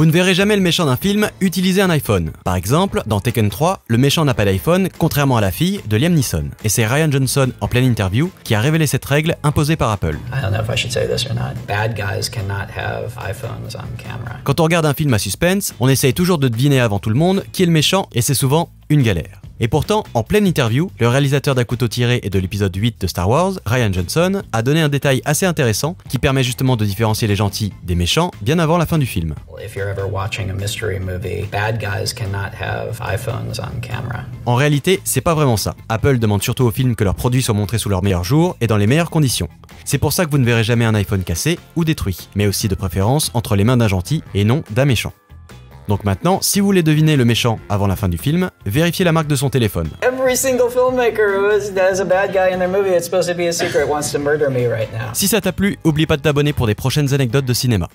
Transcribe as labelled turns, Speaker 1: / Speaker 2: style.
Speaker 1: Vous ne verrez jamais le méchant d'un film utiliser un iPhone. Par exemple, dans Tekken 3, le méchant n'a pas d'iPhone, contrairement à la fille de Liam Neeson. Et c'est Ryan Johnson, en pleine interview, qui a révélé cette règle imposée par Apple. Quand on regarde un film à suspense, on essaye toujours de deviner avant tout le monde qui est le méchant et c'est souvent une galère. Et pourtant, en pleine interview, le réalisateur d'un couteau tiré et de l'épisode 8 de Star Wars, Ryan Johnson, a donné un détail assez intéressant qui permet justement de différencier les gentils des méchants bien avant la fin du film. En réalité, c'est pas vraiment ça. Apple demande surtout aux films que leurs produits soient montrés sous leurs meilleurs jours et dans les meilleures conditions. C'est pour ça que vous ne verrez jamais un iPhone cassé ou détruit, mais aussi de préférence entre les mains d'un gentil et non d'un méchant. Donc maintenant, si vous voulez deviner le méchant avant la fin du film, vérifiez la marque de son téléphone. Si ça t'a plu, oublie pas de t'abonner pour des prochaines anecdotes de cinéma.